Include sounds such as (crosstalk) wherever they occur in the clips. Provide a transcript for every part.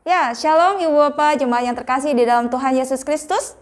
Ya, shalom ibu bapak jemaat yang terkasih di dalam Tuhan Yesus Kristus.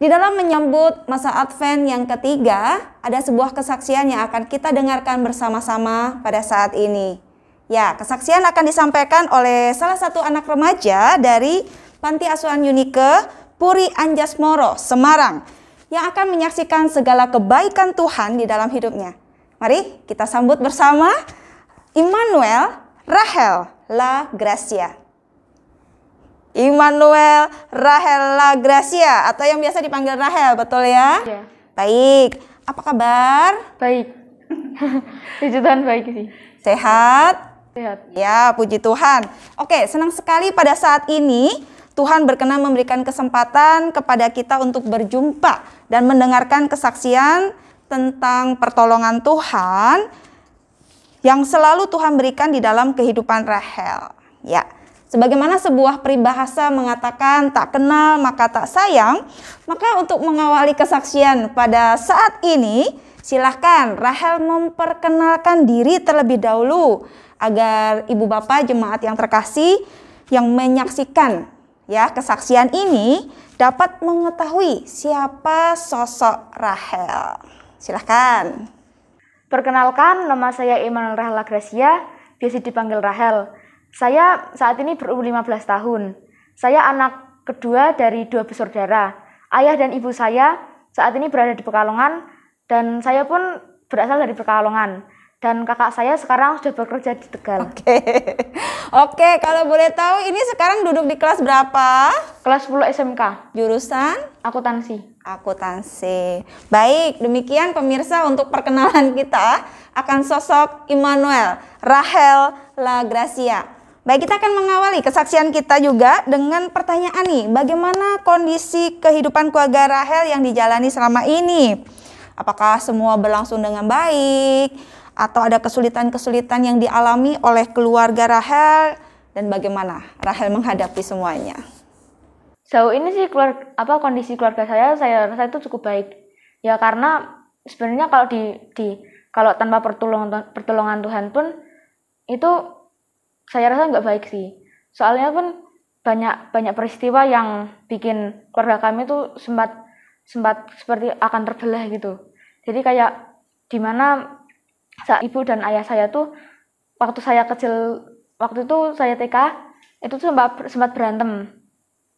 Di dalam menyambut masa Advent yang ketiga, ada sebuah kesaksian yang akan kita dengarkan bersama-sama pada saat ini. Ya, kesaksian akan disampaikan oleh salah satu anak remaja dari Panti Asuhan Unike, Puri Anjasmoro, Semarang, yang akan menyaksikan segala kebaikan Tuhan di dalam hidupnya. Mari kita sambut bersama Immanuel Rahel La Gracia. Immanuel Rahel Gracia atau yang biasa dipanggil Rahel, betul ya? Iya. Baik. Apa kabar? Baik. (laughs) puji Tuhan baik sih. Sehat? Sehat. Ya, puji Tuhan. Oke, senang sekali pada saat ini Tuhan berkenan memberikan kesempatan kepada kita untuk berjumpa dan mendengarkan kesaksian tentang pertolongan Tuhan yang selalu Tuhan berikan di dalam kehidupan Rahel. Ya. Sebagaimana sebuah peribahasa mengatakan tak kenal maka tak sayang, maka untuk mengawali kesaksian pada saat ini, silahkan Rahel memperkenalkan diri terlebih dahulu agar ibu bapak jemaat yang terkasih yang menyaksikan ya kesaksian ini dapat mengetahui siapa sosok Rahel. Silahkan. Perkenalkan, nama saya Iman Rahel Agresia, biasa dipanggil Rahel. Saya saat ini berumur 15 tahun. Saya anak kedua dari dua bersaudara. Ayah dan ibu saya saat ini berada di Pekalongan dan saya pun berasal dari Pekalongan dan kakak saya sekarang sudah bekerja di Tegal. Oke. (laughs) Oke, kalau boleh tahu ini sekarang duduk di kelas berapa? Kelas 10 SMK. Jurusan? Akuntansi. Akuntansi. Baik, demikian pemirsa untuk perkenalan kita akan sosok Immanuel Rahel Gracia. Baik, kita akan mengawali kesaksian kita juga dengan pertanyaan nih, bagaimana kondisi kehidupan keluarga Rahel yang dijalani selama ini? Apakah semua berlangsung dengan baik? Atau ada kesulitan-kesulitan yang dialami oleh keluarga Rahel? Dan bagaimana Rahel menghadapi semuanya? Sejauh so, ini sih keluarga, apa kondisi keluarga saya, saya rasa itu cukup baik. Ya karena sebenarnya kalau di, di kalau tanpa pertolongan pertolongan Tuhan pun itu saya rasa nggak baik sih. Soalnya pun banyak banyak peristiwa yang bikin keluarga kami tuh sempat sempat seperti akan terbelah gitu. Jadi kayak dimana saat ibu dan ayah saya tuh waktu saya kecil waktu itu saya TK itu tuh sempat sempat berantem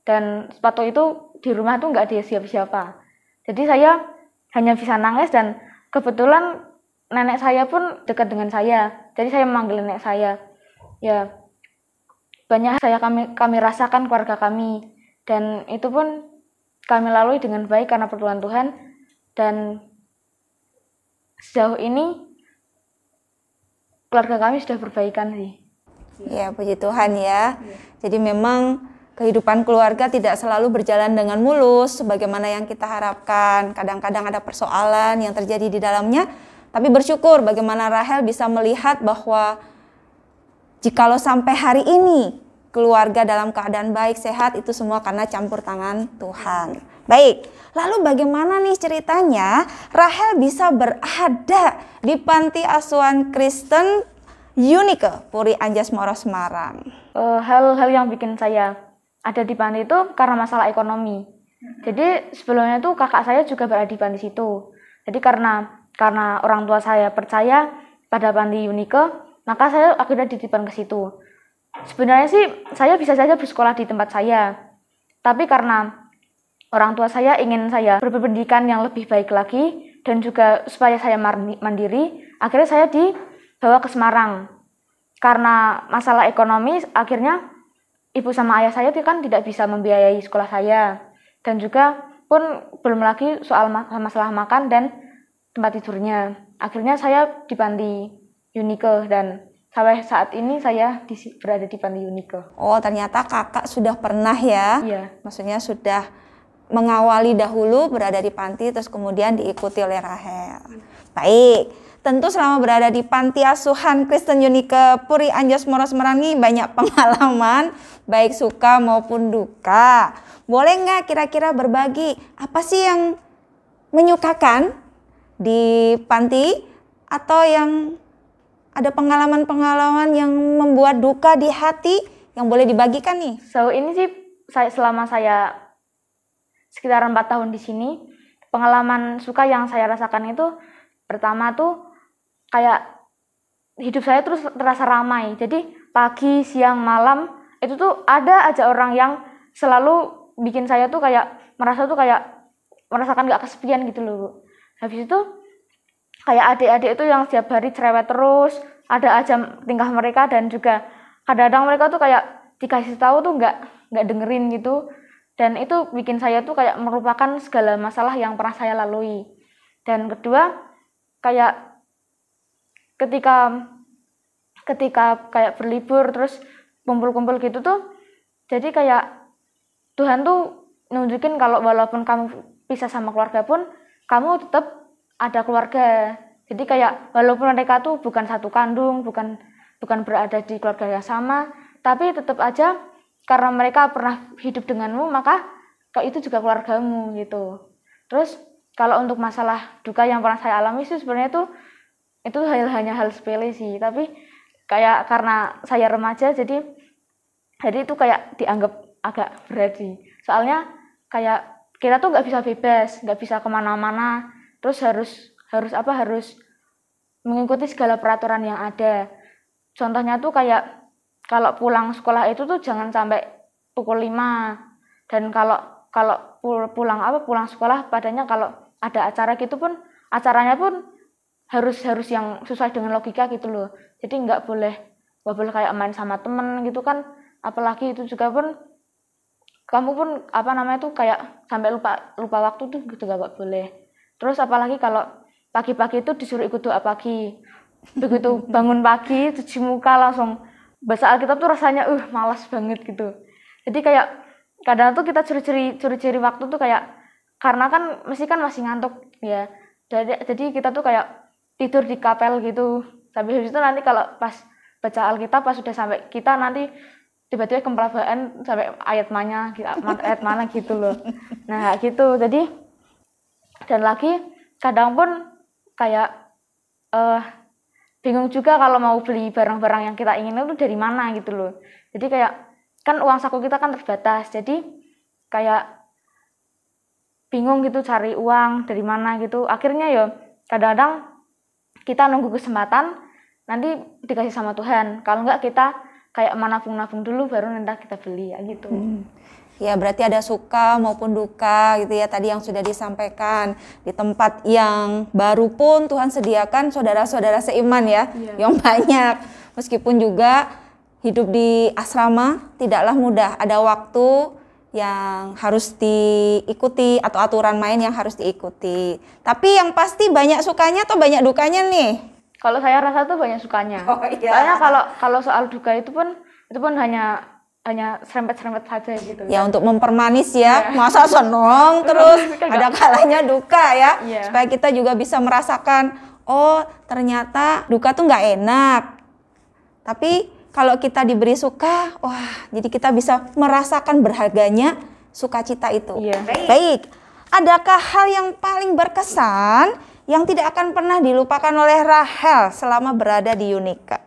dan sepatu itu di rumah tuh nggak ada siapa-siapa. Jadi saya hanya bisa nangis dan kebetulan nenek saya pun dekat dengan saya. Jadi saya memanggil nenek saya ya banyak saya kami kami rasakan keluarga kami dan itu pun kami lalui dengan baik karena pertolongan Tuhan dan sejauh ini keluarga kami sudah perbaikan sih. Ya puji Tuhan ya. ya. Jadi memang kehidupan keluarga tidak selalu berjalan dengan mulus sebagaimana yang kita harapkan. Kadang-kadang ada persoalan yang terjadi di dalamnya, tapi bersyukur bagaimana Rahel bisa melihat bahwa Jikalau sampai hari ini keluarga dalam keadaan baik, sehat, itu semua karena campur tangan Tuhan. Baik, lalu bagaimana nih ceritanya Rahel bisa berada di panti asuhan Kristen Unike Puri Anjas Moro Semarang? Eh, hal-hal uh, yang bikin saya ada di panti itu karena masalah ekonomi. Jadi sebelumnya tuh kakak saya juga berada di panti situ. Jadi karena karena orang tua saya percaya pada panti Unike, maka saya akhirnya dititipkan ke situ. Sebenarnya sih saya bisa saja bersekolah di tempat saya. Tapi karena orang tua saya ingin saya berpendidikan yang lebih baik lagi dan juga supaya saya mandiri, akhirnya saya dibawa ke Semarang. Karena masalah ekonomi akhirnya ibu sama ayah saya kan tidak bisa membiayai sekolah saya dan juga pun belum lagi soal masalah makan dan tempat tidurnya. Akhirnya saya dibanti Unike dan sampai saat ini saya berada di Panti Unike. Oh, ternyata kakak sudah pernah ya? Iya. Maksudnya sudah mengawali dahulu berada di panti, terus kemudian diikuti oleh Rahel. Baik, tentu selama berada di panti asuhan Kristen Unike Puri Anjas Moros Merangi banyak (laughs) pengalaman, baik suka maupun duka. Boleh nggak kira-kira berbagi apa sih yang menyukakan di panti atau yang ada pengalaman-pengalaman yang membuat duka di hati yang boleh dibagikan nih? So ini sih saya selama saya sekitar empat tahun di sini pengalaman suka yang saya rasakan itu pertama tuh kayak hidup saya terus terasa ramai. Jadi pagi, siang, malam itu tuh ada aja orang yang selalu bikin saya tuh kayak merasa tuh kayak merasakan gak kesepian gitu loh. Habis itu kayak adik-adik itu yang setiap hari cerewet terus ada aja tingkah mereka dan juga kadang-kadang mereka tuh kayak dikasih tahu tuh nggak nggak dengerin gitu dan itu bikin saya tuh kayak merupakan segala masalah yang pernah saya lalui dan kedua kayak ketika ketika kayak berlibur terus kumpul-kumpul gitu tuh jadi kayak Tuhan tuh nunjukin kalau walaupun kamu pisah sama keluarga pun kamu tetap ada keluarga. Jadi kayak walaupun mereka tuh bukan satu kandung, bukan bukan berada di keluarga yang sama, tapi tetap aja karena mereka pernah hidup denganmu, maka kau itu juga keluargamu gitu. Terus kalau untuk masalah duka yang pernah saya alami sih sebenarnya tuh itu hanya hal sepele sih, tapi kayak karena saya remaja jadi jadi itu kayak dianggap agak berat sih. Soalnya kayak kita tuh nggak bisa bebas, nggak bisa kemana-mana, terus harus harus apa harus mengikuti segala peraturan yang ada contohnya tuh kayak kalau pulang sekolah itu tuh jangan sampai pukul 5 dan kalau kalau pulang apa pulang sekolah padanya kalau ada acara gitu pun acaranya pun harus harus yang sesuai dengan logika gitu loh jadi nggak boleh nggak boleh kayak main sama temen gitu kan apalagi itu juga pun kamu pun apa namanya tuh kayak sampai lupa lupa waktu tuh gitu gak boleh Terus apalagi kalau pagi-pagi itu disuruh ikut doa pagi. Begitu bangun pagi, cuci muka langsung Bahasa Alkitab tuh rasanya uh malas banget gitu. Jadi kayak kadang tuh kita curi-curi curi-curi waktu tuh kayak karena kan mesti kan masih ngantuk ya. Jadi, jadi kita tuh kayak tidur di kapel gitu. Tapi habis itu nanti kalau pas baca Alkitab pas sudah sampai kita nanti tiba-tiba kemprabaan sampai ayat mana ayat mana gitu loh. Nah, gitu. Jadi dan lagi kadang pun kayak uh, bingung juga kalau mau beli barang-barang yang kita ingin itu dari mana gitu loh jadi kayak kan uang saku kita kan terbatas jadi kayak bingung gitu cari uang dari mana gitu akhirnya ya kadang-kadang kita nunggu kesempatan nanti dikasih sama Tuhan kalau enggak kita kayak menabung-nabung dulu baru nanti kita beli ya gitu hmm. Ya, berarti ada suka maupun duka gitu ya tadi yang sudah disampaikan. Di tempat yang baru pun Tuhan sediakan saudara-saudara seiman ya, ya, yang banyak. Meskipun juga hidup di asrama tidaklah mudah. Ada waktu yang harus diikuti atau aturan main yang harus diikuti. Tapi yang pasti banyak sukanya atau banyak dukanya nih? Kalau saya rasa tuh banyak sukanya. Oh iya. Soalnya kalau kalau soal duka itu pun itu pun hanya hanya serempet-serempet saja gitu. Ya, ya untuk mempermanis ya, yeah. masa senang terus (laughs) ada kalanya duka ya, yeah. supaya kita juga bisa merasakan oh ternyata duka tuh nggak enak. Tapi kalau kita diberi suka, wah jadi kita bisa merasakan berharganya sukacita itu. Yeah. Baik. Baik. Adakah hal yang paling berkesan yang tidak akan pernah dilupakan oleh Rahel selama berada di Unika?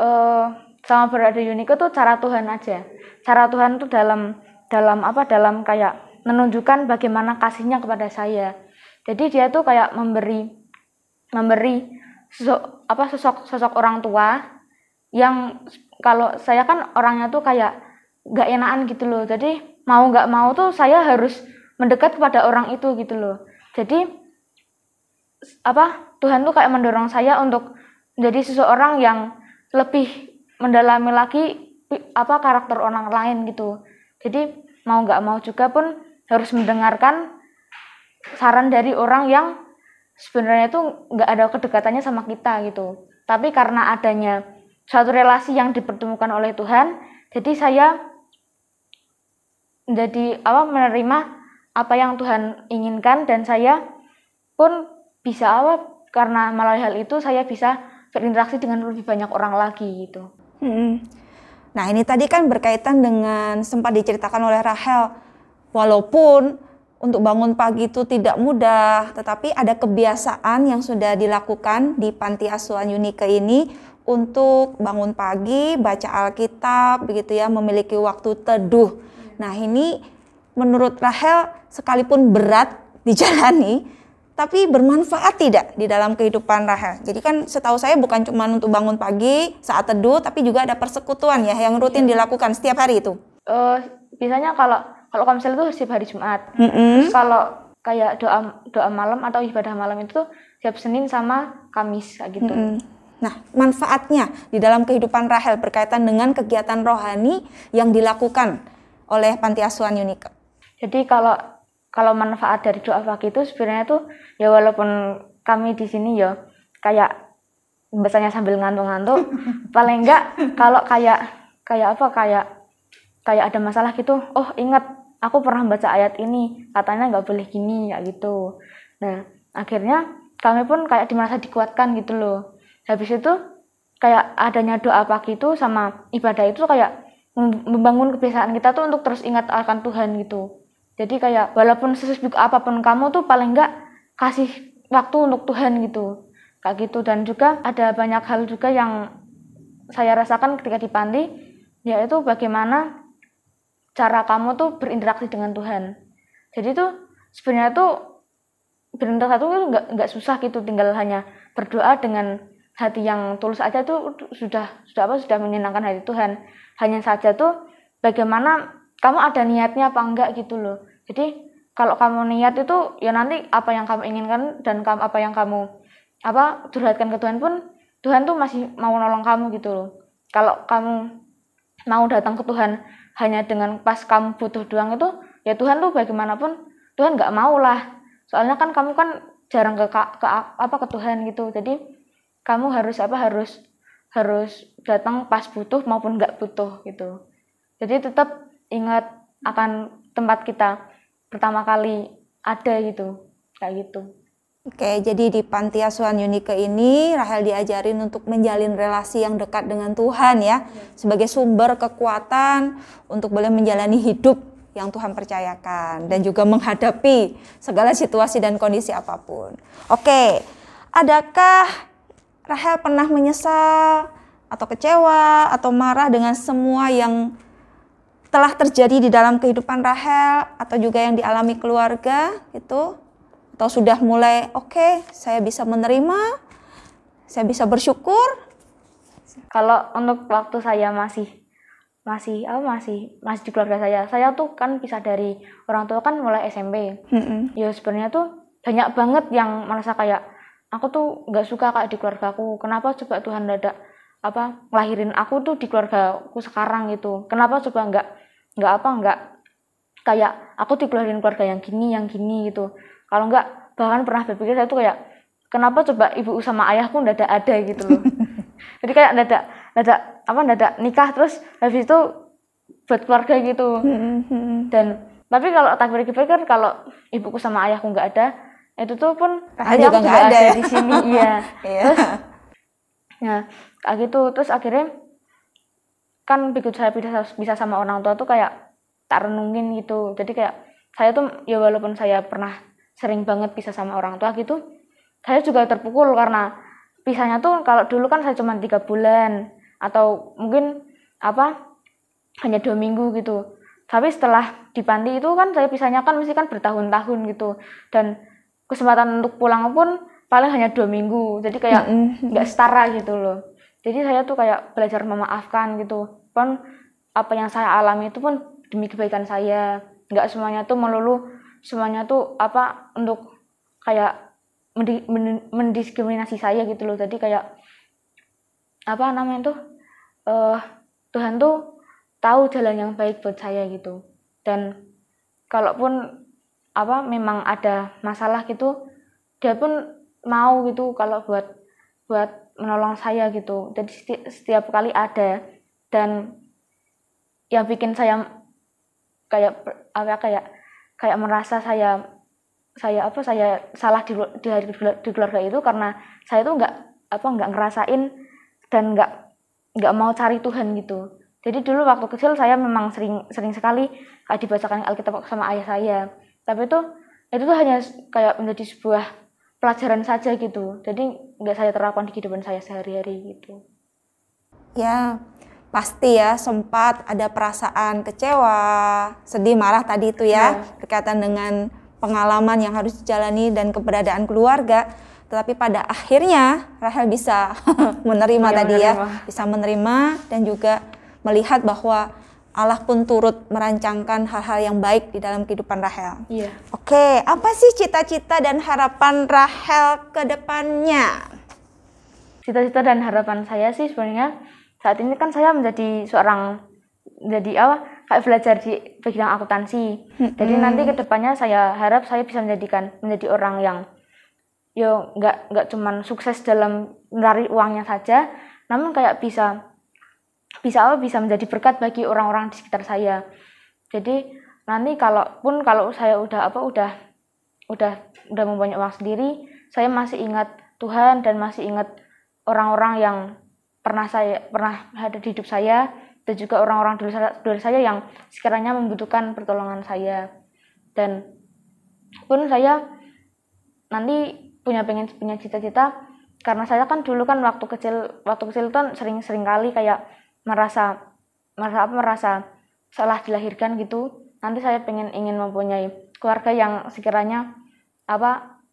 Uh, eh, sama berada unik itu cara Tuhan aja cara Tuhan itu dalam dalam apa dalam kayak menunjukkan bagaimana kasihnya kepada saya jadi dia tuh kayak memberi memberi sosok, apa sosok sosok orang tua yang kalau saya kan orangnya tuh kayak gak enakan gitu loh jadi mau nggak mau tuh saya harus mendekat kepada orang itu gitu loh jadi apa Tuhan tuh kayak mendorong saya untuk menjadi seseorang yang lebih mendalami lagi apa karakter orang lain gitu jadi mau nggak mau juga pun harus mendengarkan saran dari orang yang sebenarnya itu nggak ada kedekatannya sama kita gitu tapi karena adanya suatu relasi yang dipertemukan oleh Tuhan jadi saya jadi apa menerima apa yang Tuhan inginkan dan saya pun bisa apa karena melalui hal itu saya bisa berinteraksi dengan lebih banyak orang lagi gitu. Hmm. Nah ini tadi kan berkaitan dengan sempat diceritakan oleh Rahel, walaupun untuk bangun pagi itu tidak mudah, tetapi ada kebiasaan yang sudah dilakukan di panti asuhan Unike ini untuk bangun pagi, baca Alkitab, begitu ya, memiliki waktu teduh. Iya. Nah ini menurut Rahel sekalipun berat (laughs) dijalani, tapi bermanfaat tidak di dalam kehidupan Rahel. Jadi kan setahu saya bukan cuma untuk bangun pagi saat teduh, tapi juga ada persekutuan ya yang rutin iya. dilakukan setiap hari itu. Uh, biasanya kalau kalau komsel itu setiap hari Jumat. Mm -hmm. Terus kalau kayak doa doa malam atau ibadah malam itu setiap Senin sama Kamis kayak gitu. Mm -hmm. Nah, manfaatnya di dalam kehidupan Rahel berkaitan dengan kegiatan rohani yang dilakukan oleh panti asuhan Unika. Jadi kalau kalau manfaat dari doa pagi itu sebenarnya tuh ya walaupun kami di sini ya kayak biasanya sambil ngantuk-ngantuk (laughs) paling enggak kalau kayak kayak apa kayak kayak ada masalah gitu oh ingat aku pernah baca ayat ini katanya nggak boleh gini ya gitu nah akhirnya kami pun kayak dimasa dikuatkan gitu loh habis itu kayak adanya doa pagi itu sama ibadah itu kayak membangun kebiasaan kita tuh untuk terus ingat akan Tuhan gitu jadi kayak walaupun sesibuk apapun kamu tuh paling enggak kasih waktu untuk Tuhan gitu kayak gitu dan juga ada banyak hal juga yang saya rasakan ketika di panti yaitu bagaimana cara kamu tuh berinteraksi dengan Tuhan jadi tuh sebenarnya tuh berinteraksi itu nggak nggak susah gitu tinggal hanya berdoa dengan hati yang tulus aja tuh sudah sudah apa sudah menyenangkan hati Tuhan hanya saja tuh bagaimana kamu ada niatnya apa enggak gitu loh jadi kalau kamu niat itu ya nanti apa yang kamu inginkan dan kamu apa yang kamu apa curhatkan ke Tuhan pun Tuhan tuh masih mau nolong kamu gitu loh. Kalau kamu mau datang ke Tuhan hanya dengan pas kamu butuh doang itu ya Tuhan tuh bagaimanapun Tuhan nggak mau lah. Soalnya kan kamu kan jarang ke, ke, ke apa ke Tuhan gitu. Jadi kamu harus apa harus harus datang pas butuh maupun nggak butuh gitu. Jadi tetap ingat akan tempat kita pertama kali ada gitu kayak gitu Oke, jadi di Panti Asuhan Yunike ini Rahel diajarin untuk menjalin relasi yang dekat dengan Tuhan ya, sebagai sumber kekuatan untuk boleh menjalani hidup yang Tuhan percayakan dan juga menghadapi segala situasi dan kondisi apapun. Oke, adakah Rahel pernah menyesal atau kecewa atau marah dengan semua yang telah terjadi di dalam kehidupan Rahel atau juga yang dialami keluarga itu atau sudah mulai oke okay, saya bisa menerima saya bisa bersyukur kalau untuk waktu saya masih masih apa oh masih masih di keluarga saya saya tuh kan bisa dari orang tua kan mulai SMP mm -hmm. ya sebenarnya tuh banyak banget yang merasa kayak aku tuh nggak suka kayak di keluarga aku kenapa coba Tuhan dadak apa ngelahirin aku tuh di keluarga aku sekarang gitu kenapa coba nggak nggak apa nggak kayak aku dikeluarin keluarga yang gini yang gini gitu kalau nggak bahkan pernah berpikir saya tuh kayak kenapa coba ibu sama ayahku ndak ada ada gitu loh (laughs) jadi kayak ndak ada apa ndak nikah terus habis itu buat keluarga gitu mm-hmm. dan tapi kalau tak berpikir kan kalau ibuku sama ayahku nggak ada itu tuh pun aku juga nggak ada, ada ya? di sini iya, (laughs) iya. terus ya kayak gitu terus akhirnya kan begitu saya bisa bisa sama orang tua tuh kayak tak renungin gitu jadi kayak saya tuh ya walaupun saya pernah sering banget bisa sama orang tua gitu saya juga terpukul karena pisahnya tuh kalau dulu kan saya cuma tiga bulan atau mungkin apa hanya dua minggu gitu tapi setelah di panti itu kan saya pisahnya kan mesti kan bertahun-tahun gitu dan kesempatan untuk pulang pun paling hanya dua minggu jadi kayak nggak mm -hmm. setara gitu loh jadi saya tuh kayak belajar memaafkan gitu pun apa yang saya alami itu pun demi kebaikan saya nggak semuanya tuh melulu semuanya tuh apa untuk kayak mendiskriminasi saya gitu loh jadi kayak apa namanya tuh uh, Tuhan tuh tahu jalan yang baik buat saya gitu dan kalaupun apa memang ada masalah gitu dia pun mau gitu kalau buat buat menolong saya gitu jadi setiap, kali ada dan yang bikin saya kayak apa kayak kayak merasa saya saya apa saya salah di di, di, di keluarga itu karena saya tuh nggak apa nggak ngerasain dan nggak nggak mau cari Tuhan gitu jadi dulu waktu kecil saya memang sering sering sekali kayak dibacakan Alkitab sama ayah saya tapi itu itu tuh hanya kayak menjadi sebuah pelajaran saja gitu jadi nggak saya terapkan di kehidupan saya sehari-hari gitu ya pasti ya sempat ada perasaan kecewa sedih marah tadi itu ya, ya. berkaitan dengan pengalaman yang harus dijalani dan keberadaan keluarga tetapi pada akhirnya Rahel bisa (laughs) menerima iya, ya, tadi menerima. ya bisa menerima dan juga melihat bahwa Allah pun turut merancangkan hal-hal yang baik di dalam kehidupan Rahel. Iya. Oke, apa sih cita-cita dan harapan Rahel ke depannya? Cita-cita dan harapan saya sih sebenarnya saat ini kan saya menjadi seorang jadi apa kayak belajar di bidang akuntansi. Hmm. Jadi nanti ke depannya saya harap saya bisa menjadikan menjadi orang yang yo nggak nggak cuman sukses dalam menarik uangnya saja, namun kayak bisa bisa apa bisa menjadi berkat bagi orang-orang di sekitar saya. Jadi nanti kalaupun kalau saya udah apa udah udah udah mempunyai uang sendiri, saya masih ingat Tuhan dan masih ingat orang-orang yang pernah saya pernah ada di hidup saya dan juga orang-orang dulu dulu saya yang sekiranya membutuhkan pertolongan saya dan pun saya nanti punya pengen punya cita-cita karena saya kan dulu kan waktu kecil waktu kecil tuh sering-sering kali kayak merasa merasa apa merasa salah dilahirkan gitu nanti saya pengen ingin mempunyai keluarga yang sekiranya apa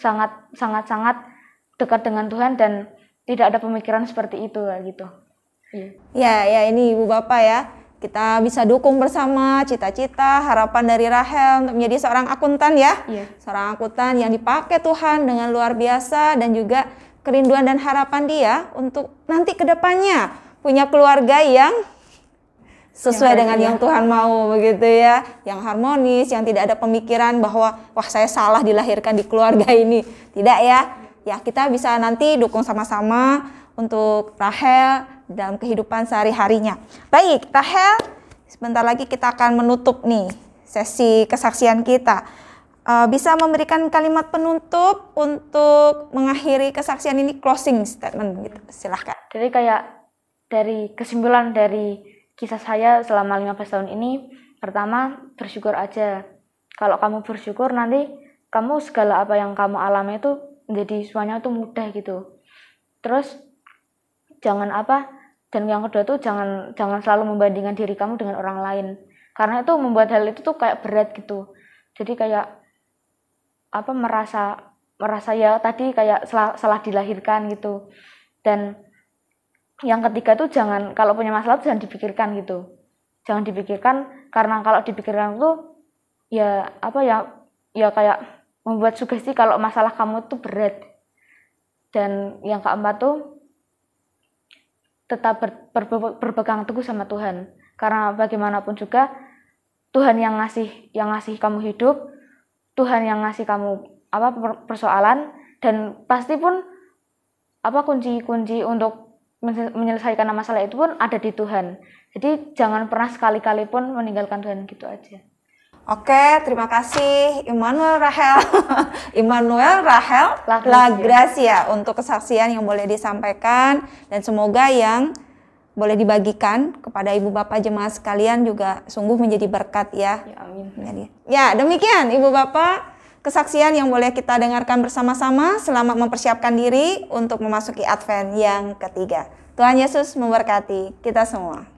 sangat sangat sangat dekat dengan Tuhan dan tidak ada pemikiran seperti itu gitu. Iya. Ya ya ini ibu bapak ya kita bisa dukung bersama cita-cita harapan dari Rahel untuk menjadi seorang akuntan ya, ya. seorang akuntan yang dipakai Tuhan dengan luar biasa dan juga kerinduan dan harapan dia untuk nanti kedepannya punya keluarga yang sesuai yang dengan yang Tuhan mau begitu ya, yang harmonis, yang tidak ada pemikiran bahwa wah saya salah dilahirkan di keluarga (laughs) ini. Tidak ya. Ya, kita bisa nanti dukung sama-sama untuk Rahel dalam kehidupan sehari-harinya. Baik, Rahel, sebentar lagi kita akan menutup nih sesi kesaksian kita. Uh, bisa memberikan kalimat penutup untuk mengakhiri kesaksian ini closing statement gitu. Silahkan. Jadi kayak dari kesimpulan dari kisah saya selama 15 tahun ini, pertama bersyukur aja. Kalau kamu bersyukur nanti kamu segala apa yang kamu alami itu menjadi semuanya itu mudah gitu. Terus jangan apa dan yang kedua tuh jangan jangan selalu membandingkan diri kamu dengan orang lain karena itu membuat hal itu tuh kayak berat gitu jadi kayak apa merasa merasa ya tadi kayak salah, salah dilahirkan gitu dan yang ketiga itu jangan kalau punya masalah jangan dipikirkan gitu jangan dipikirkan karena kalau dipikirkan tuh ya apa ya ya kayak membuat sugesti kalau masalah kamu tuh berat dan yang keempat tuh tetap ber, ber, berpegang teguh sama Tuhan karena bagaimanapun juga Tuhan yang ngasih yang ngasih kamu hidup Tuhan yang ngasih kamu apa persoalan dan pasti pun apa kunci-kunci untuk menyelesaikan masalah itu pun ada di Tuhan. Jadi jangan pernah sekali-kali pun meninggalkan Tuhan gitu aja. Oke, terima kasih Immanuel Rahel. (laughs) Immanuel Rahel Lagrasia La untuk kesaksian yang boleh disampaikan dan semoga yang boleh dibagikan kepada ibu bapak jemaah sekalian juga sungguh menjadi berkat ya. Ya, amin. ya demikian ibu bapak kesaksian yang boleh kita dengarkan bersama-sama selama mempersiapkan diri untuk memasuki Advent yang ketiga. Tuhan Yesus memberkati kita semua.